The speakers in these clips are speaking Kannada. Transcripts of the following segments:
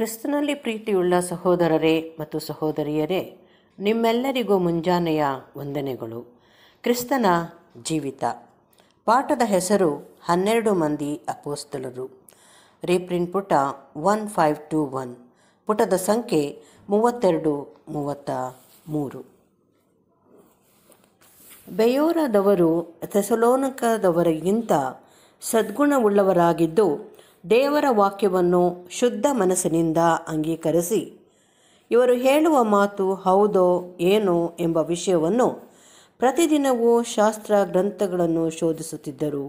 ಕ್ರಿಸ್ತನಲ್ಲಿ ಪ್ರೀತಿಯುಳ್ಳ ಸಹೋದರರೇ ಮತ್ತು ಸಹೋದರಿಯರೇ ನಿಮ್ಮೆಲ್ಲರಿಗೂ ಮುಂಜಾನೆಯ ವಂದನೆಗಳು ಕ್ರಿಸ್ತನ ಜೀವಿತ ಪಾಠದ ಹೆಸರು ಹನ್ನೆರಡು ಮಂದಿ ಅಪೋಸ್ತಲರು ರೀಪ್ರಿಂಟ್ ಪುಟ ಒನ್ ಫೈವ್ ಟು ಒನ್ ಪುಟದ ಸಂಖ್ಯೆ ಮೂವತ್ತೆರಡು ಮೂವತ್ತ ಮೂರು ಬೆಯೋರದವರು ಥೆಸಲೋನಕದವರಿಗಿಂತ ಸದ್ಗುಣವುಳ್ಳವರಾಗಿದ್ದು ದೇವರ ವಾಕ್ಯವನ್ನು ಶುದ್ಧ ಮನಸ್ಸಿನಿಂದ ಅಂಗೀಕರಿಸಿ ಇವರು ಹೇಳುವ ಮಾತು ಹೌದೋ ಏನೋ ಎಂಬ ವಿಷಯವನ್ನು ಪ್ರತಿದಿನವೂ ಶಾಸ್ತ್ರ ಗ್ರಂಥಗಳನ್ನು ಶೋಧಿಸುತ್ತಿದ್ದರು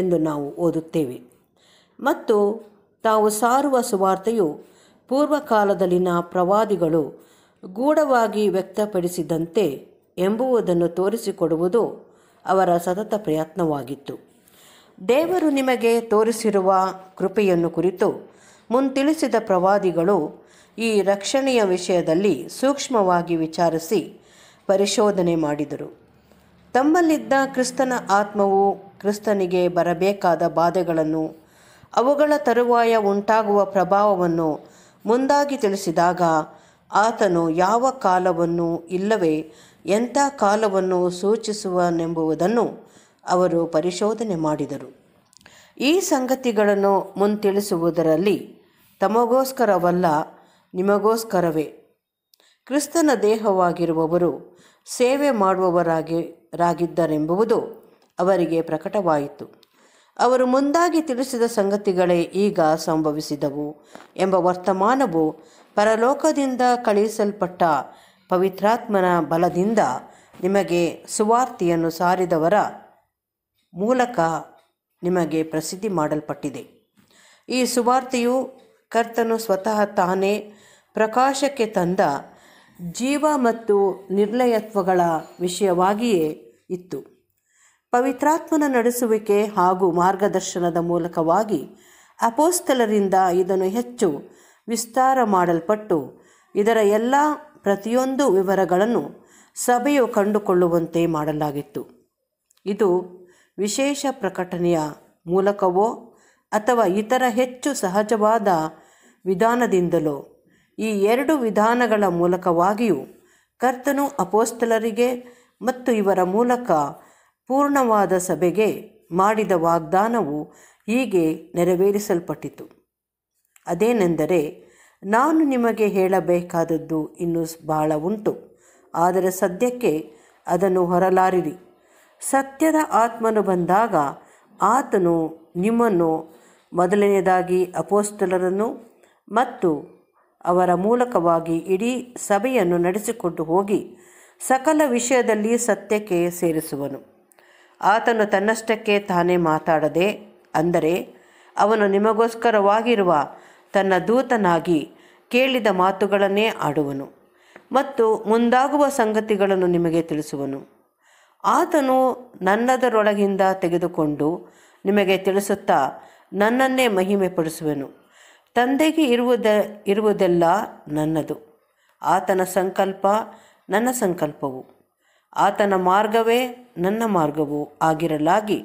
ಎಂದು ನಾವು ಓದುತ್ತೇವೆ ಮತ್ತು ತಾವು ಸಾರುವ ಸುವಾರ್ತೆಯು ಪೂರ್ವಕಾಲದಲ್ಲಿನ ಪ್ರವಾದಿಗಳು ಗೂಢವಾಗಿ ವ್ಯಕ್ತಪಡಿಸಿದಂತೆ ಎಂಬುವುದನ್ನು ತೋರಿಸಿಕೊಡುವುದು ಅವರ ಸತತ ಪ್ರಯತ್ನವಾಗಿತ್ತು ದೇವರು ನಿಮಗೆ ತೋರಿಸಿರುವ ಕೃಪೆಯನ್ನು ಕುರಿತು ಮುಂತಿಳಿಸಿದ ಪ್ರವಾದಿಗಳು ಈ ರಕ್ಷಣೆಯ ವಿಷಯದಲ್ಲಿ ಸೂಕ್ಷ್ಮವಾಗಿ ವಿಚಾರಿಸಿ ಪರಿಶೋಧನೆ ಮಾಡಿದರು ತಮ್ಮಲ್ಲಿದ್ದ ಕ್ರಿಸ್ತನ ಆತ್ಮವು ಕ್ರಿಸ್ತನಿಗೆ ಬರಬೇಕಾದ ಬಾಧೆಗಳನ್ನು ಅವುಗಳ ತರುವಾಯ ಉಂಟಾಗುವ ಪ್ರಭಾವವನ್ನು ಮುಂದಾಗಿ ತಿಳಿಸಿದಾಗ ಆತನು ಯಾವ ಕಾಲವನ್ನು ಇಲ್ಲವೇ ಎಂಥ ಕಾಲವನ್ನು ಸೂಚಿಸುವನೆಂಬುವುದನ್ನು ಅವರು ಪರಿಶೋಧನೆ ಮಾಡಿದರು ಈ ಸಂಗತಿಗಳನ್ನು ಮುಂತಿಳಿಸುವುದರಲ್ಲಿ ತಮಗೋಸ್ಕರವಲ್ಲ ನಿಮಗೋಸ್ಕರವೇ ಕ್ರಿಸ್ತನ ದೇಹವಾಗಿರುವವರು ಸೇವೆ ಮಾಡುವವರಾಗಿ ಅವರಿಗೆ ಪ್ರಕಟವಾಯಿತು ಅವರು ಮುಂದಾಗಿ ತಿಳಿಸಿದ ಸಂಗತಿಗಳೇ ಈಗ ಸಂಭವಿಸಿದವು ಎಂಬ ವರ್ತಮಾನವು ಪರಲೋಕದಿಂದ ಕಳುಹಿಸಲ್ಪಟ್ಟ ಪವಿತ್ರಾತ್ಮನ ಬಲದಿಂದ ನಿಮಗೆ ಸುವಾರ್ತಿಯನ್ನು ಸಾರಿದವರ ಮೂಲಕ ನಿಮಗೆ ಪ್ರಸಿದ್ಧಿ ಮಾಡಲ್ಪಟ್ಟಿದೆ ಈ ಸುವಾರ್ತೆಯು ಕರ್ತನು ಸ್ವತಃ ತಾನೇ ಪ್ರಕಾಶಕ್ಕೆ ತಂದ ಜೀವ ಮತ್ತು ನಿರ್ಲಯತ್ವಗಳ ವಿಷಯವಾಗಿಯೇ ಇತ್ತು ಪವಿತ್ರಾತ್ಮನ ನಡೆಸುವಿಕೆ ಹಾಗೂ ಮಾರ್ಗದರ್ಶನದ ಮೂಲಕವಾಗಿ ಅಪೋಸ್ತಲರಿಂದ ಇದನ್ನು ಹೆಚ್ಚು ವಿಸ್ತಾರ ಮಾಡಲ್ಪಟ್ಟು ಇದರ ಎಲ್ಲ ಪ್ರತಿಯೊಂದು ವಿವರಗಳನ್ನು ಸಭೆಯು ಕಂಡುಕೊಳ್ಳುವಂತೆ ಮಾಡಲಾಗಿತ್ತು ಇದು ವಿಶೇಷ ಪ್ರಕಟಣೆಯ ಮೂಲಕವೋ ಅಥವಾ ಇತರ ಹೆಚ್ಚು ಸಹಜವಾದ ವಿಧಾನದಿಂದಲೋ ಈ ಎರಡು ವಿಧಾನಗಳ ಮೂಲಕವಾಗಿಯೂ ಕರ್ತನು ಅಪೋಸ್ತಲರಿಗೆ ಮತ್ತು ಇವರ ಮೂಲಕ ಪೂರ್ಣವಾದ ಸಭೆಗೆ ಮಾಡಿದ ವಾಗ್ದಾನವು ಹೀಗೆ ನೆರವೇರಿಸಲ್ಪಟ್ಟಿತು ಅದೇನೆಂದರೆ ನಾನು ನಿಮಗೆ ಹೇಳಬೇಕಾದದ್ದು ಇನ್ನೂ ಬಹಳ ಉಂಟು ಆದರೆ ಸದ್ಯಕ್ಕೆ ಅದನ್ನು ಹೊರಲಾರಿರಿ ಸತ್ಯದ ಆತ್ಮನು ಬಂದಾಗ ಆತನು ನಿಮ್ಮನ್ನು ಮೊದಲನೆಯದಾಗಿ ಅಪೋಸ್ತಲರನ್ನು ಮತ್ತು ಅವರ ಮೂಲಕವಾಗಿ ಇಡೀ ಸಭೆಯನ್ನು ನಡೆಸಿಕೊಂಡು ಹೋಗಿ ಸಕಲ ವಿಷಯದಲ್ಲಿ ಸತ್ಯಕ್ಕೆ ಸೇರಿಸುವನು ಆತನು ತನ್ನಷ್ಟಕ್ಕೆ ತಾನೇ ಮಾತಾಡದೆ ಅಂದರೆ ಅವನು ನಿಮಗೋಸ್ಕರವಾಗಿರುವ ತನ್ನ ದೂತನಾಗಿ ಕೇಳಿದ ಮಾತುಗಳನ್ನೇ ಆಡುವನು ಮತ್ತು ಮುಂದಾಗುವ ಸಂಗತಿಗಳನ್ನು ನಿಮಗೆ ತಿಳಿಸುವನು ಆತನು ನನ್ನದರೊಳಗಿಂದ ತೆಗೆದುಕೊಂಡು ನಿಮಗೆ ತಿಳಿಸುತ್ತಾ ನನ್ನನ್ನೇ ಮಹಿಮೆ ಪಡಿಸುವೆನು ತಂದೆಗೆ ಇರುವುದ ಇರುವುದೆಲ್ಲ ನನ್ನದು ಆತನ ಸಂಕಲ್ಪ ನನ್ನ ಸಂಕಲ್ಪವು ಆತನ ಮಾರ್ಗವೇ ನನ್ನ ಮಾರ್ಗವು ಆಗಿರಲಾಗಿ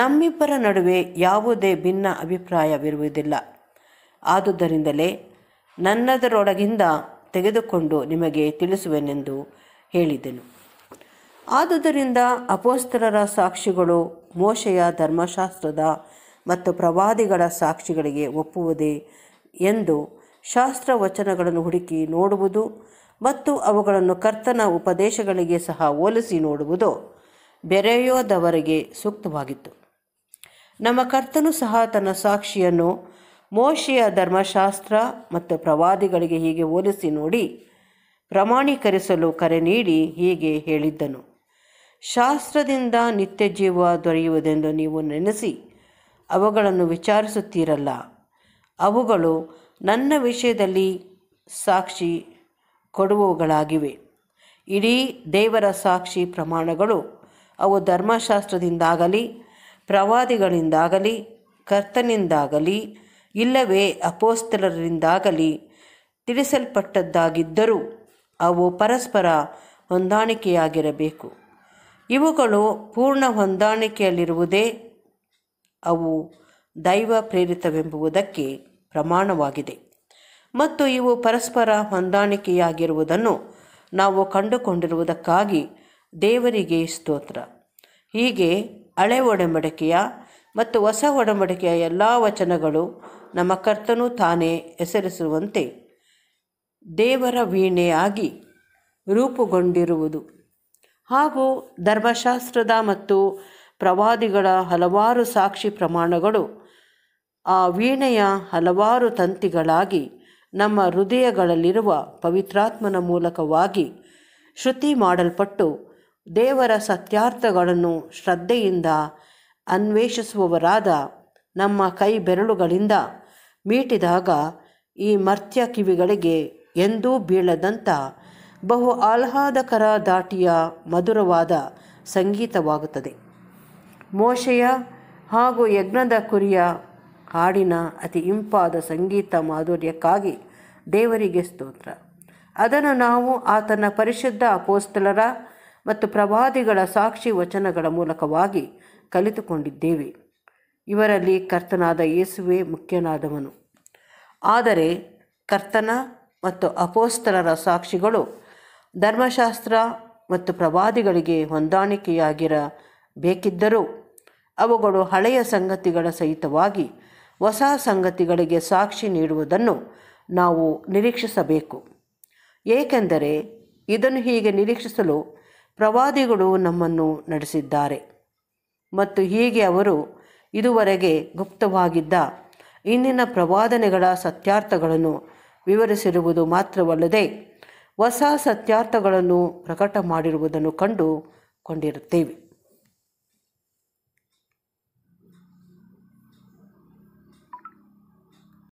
ನಮ್ಮಿಬ್ಬರ ನಡುವೆ ಯಾವುದೇ ಭಿನ್ನ ಅಭಿಪ್ರಾಯವಿರುವುದಿಲ್ಲ ಆದುದರಿಂದಲೇ ನನ್ನದರೊಳಗಿಂದ ತೆಗೆದುಕೊಂಡು ನಿಮಗೆ ತಿಳಿಸುವೆನೆಂದು ಹೇಳಿದೆನು ಆದುದರಿಂದ ಅಪೋಸ್ತರರ ಸಾಕ್ಷಿಗಳು ಮೋಶೆಯ ಧರ್ಮಶಾಸ್ತ್ರದ ಮತ್ತು ಪ್ರವಾದಿಗಳ ಸಾಕ್ಷಿಗಳಿಗೆ ಒಪ್ಪುವುದೇ ಎಂದು ಶಾಸ್ತ್ರ ವಚನಗಳನ್ನು ಹುಡುಕಿ ನೋಡುವುದು ಮತ್ತು ಅವುಗಳನ್ನು ಕರ್ತನ ಉಪದೇಶಗಳಿಗೆ ಸಹ ಹೋಲಿಸಿ ನೋಡುವುದು ಬೆರೆಯೋದವರಿಗೆ ಸೂಕ್ತವಾಗಿತ್ತು ನಮ್ಮ ಕರ್ತನು ಸಹ ತನ್ನ ಸಾಕ್ಷಿಯನ್ನು ಮೋಶೆಯ ಧರ್ಮಶಾಸ್ತ್ರ ಮತ್ತು ಪ್ರವಾದಿಗಳಿಗೆ ಹೀಗೆ ಹೋಲಿಸಿ ನೋಡಿ ಪ್ರಮಾಣೀಕರಿಸಲು ಕರೆ ನೀಡಿ ಹೀಗೆ ಹೇಳಿದ್ದನು ಶಾಸ್ತ್ರದಿಂದ ನಿತ್ಯ ಜೀವ ದೊರೆಯುವುದೆಂದು ನೀವು ನೆನೆಸಿ ಅವುಗಳನ್ನು ವಿಚಾರಿಸುತ್ತೀರಲ್ಲ ಅವುಗಳು ನನ್ನ ವಿಷಯದಲ್ಲಿ ಸಾಕ್ಷಿ ಕೊಡುವವುಗಳಾಗಿವೆ ಇಡೀ ದೇವರ ಸಾಕ್ಷಿ ಪ್ರಮಾಣಗಳು ಅವು ಧರ್ಮಶಾಸ್ತ್ರದಿಂದಾಗಲಿ ಪ್ರವಾದಿಗಳಿಂದಾಗಲಿ ಕರ್ತನಿಂದಾಗಲಿ ಇಲ್ಲವೇ ಅಪೋಸ್ತಲರಿಂದಾಗಲಿ ತಿಳಿಸಲ್ಪಟ್ಟದ್ದಾಗಿದ್ದರೂ ಅವು ಪರಸ್ಪರ ಹೊಂದಾಣಿಕೆಯಾಗಿರಬೇಕು ಇವುಗಳು ಪೂರ್ಣ ಹೊಂದಾಣಿಕೆಯಲ್ಲಿರುವುದೇ ಅವು ದೈವ ಪ್ರೇರಿತವೆಂಬುದಕ್ಕೆ ಪ್ರಮಾಣವಾಗಿದೆ ಮತ್ತು ಇವು ಪರಸ್ಪರ ಹೊಂದಾಣಿಕೆಯಾಗಿರುವುದನ್ನು ನಾವು ಕಂಡುಕೊಂಡಿರುವುದಕ್ಕಾಗಿ ದೇವರಿಗೆ ಸ್ತೋತ್ರ ಹೀಗೆ ಹಳೆ ಒಡಂಬಡಿಕೆಯ ಮತ್ತು ಹೊಸ ಒಡಂಬಡಿಕೆಯ ಎಲ್ಲ ವಚನಗಳು ನಮ್ಮ ಕರ್ತನು ತಾನೇ ಹೆಸರಿಸುವಂತೆ ದೇವರ ವೀಣೆಯಾಗಿ ರೂಪುಗೊಂಡಿರುವುದು ಹಾಗೂ ಧರ್ಮಶಾಸ್ತ್ರದ ಮತ್ತು ಪ್ರವಾದಿಗಳ ಹಲವಾರು ಸಾಕ್ಷಿ ಪ್ರಮಾಣಗಳು ಆ ವೀಣೆಯ ಹಲವಾರು ತಂತಿಗಳಾಗಿ ನಮ್ಮ ಹೃದಯಗಳಲ್ಲಿರುವ ಪವಿತ್ರಾತ್ಮನ ಮೂಲಕವಾಗಿ ಶ್ರುತಿ ಮಾಡಲ್ಪಟ್ಟು ದೇವರ ಸತ್ಯಾರ್ಥಗಳನ್ನು ಶ್ರದ್ಧೆಯಿಂದ ಅನ್ವೇಷಿಸುವವರಾದ ನಮ್ಮ ಕೈ ಬೆರಳುಗಳಿಂದ ಮೀಟಿದಾಗ ಈ ಮರ್ತ್ಯ ಕಿವಿಗಳಿಗೆ ಎಂದೂ ಬೀಳದಂಥ ಬಹು ಆಹ್ಲಾದಕರ ದಾಟಿಯ ಮಧುರವಾದ ಸಂಗೀತವಾಗುತ್ತದೆ ಮೋಶೆಯ ಹಾಗೂ ಯಜ್ಞದ ಕುರಿಯ ಹಾಡಿನ ಅತಿ ಇಂಪಾದ ಸಂಗೀತ ಮಾಧುರ್ಯಕ್ಕಾಗಿ ದೇವರಿಗೆ ಸ್ತೋತ್ರ ಅದನ್ನು ನಾವು ಆತನ ಪರಿಶುದ್ಧ ಅಪೋಸ್ತಲರ ಮತ್ತು ಪ್ರವಾದಿಗಳ ಸಾಕ್ಷಿ ವಚನಗಳ ಮೂಲಕವಾಗಿ ಕಲಿತುಕೊಂಡಿದ್ದೇವೆ ಇವರಲ್ಲಿ ಕರ್ತನಾದ ಯೇಸುವೆ ಮುಖ್ಯನಾದವನು ಆದರೆ ಕರ್ತನ ಮತ್ತು ಅಪೋಸ್ತಲರ ಸಾಕ್ಷಿಗಳು ಧರ್ಮಶಾಸ್ತ್ರ ಮತ್ತು ಪ್ರವಾದಿಗಳಿಗೆ ಹೊಂದಾಣಿಕೆಯಾಗಿರಬೇಕಿದ್ದರೂ ಅವುಗಳು ಹಳೆಯ ಸಂಗತಿಗಳ ಸಹಿತವಾಗಿ ಹೊಸ ಸಂಗತಿಗಳಿಗೆ ಸಾಕ್ಷಿ ನೀಡುವುದನ್ನು ನಾವು ನಿರೀಕ್ಷಿಸಬೇಕು ಏಕೆಂದರೆ ಇದನ್ನು ಹೀಗೆ ನಿರೀಕ್ಷಿಸಲು ಪ್ರವಾದಿಗಳು ನಮ್ಮನ್ನು ನಡೆಸಿದ್ದಾರೆ ಮತ್ತು ಹೀಗೆ ಅವರು ಇದುವರೆಗೆ ಗುಪ್ತವಾಗಿದ್ದ ಇಂದಿನ ಪ್ರವಾದನೆಗಳ ಸತ್ಯಾರ್ಥಗಳನ್ನು ವಿವರಿಸಿರುವುದು ಮಾತ್ರವಲ್ಲದೆ ಹೊಸ ಸತ್ಯಾರ್ಥಗಳನ್ನು ಪ್ರಕಟ ಮಾಡಿರುವುದನ್ನು ಕಂಡು ಕೊಂಡಿರುತ್ತೇವೆ